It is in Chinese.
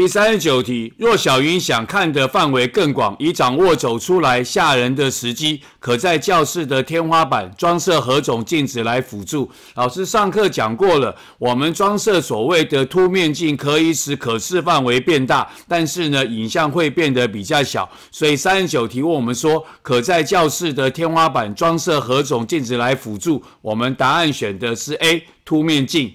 第三十九题，若小云想看的范围更广，以掌握走出来吓人的时机，可在教室的天花板装设何种镜子来辅助？老师上课讲过了，我们装设所谓的凸面镜，可以使可视范围变大，但是呢，影像会变得比较小。所以三十九题问我们说，可在教室的天花板装设何种镜子来辅助？我们答案选的是 A 凸面镜。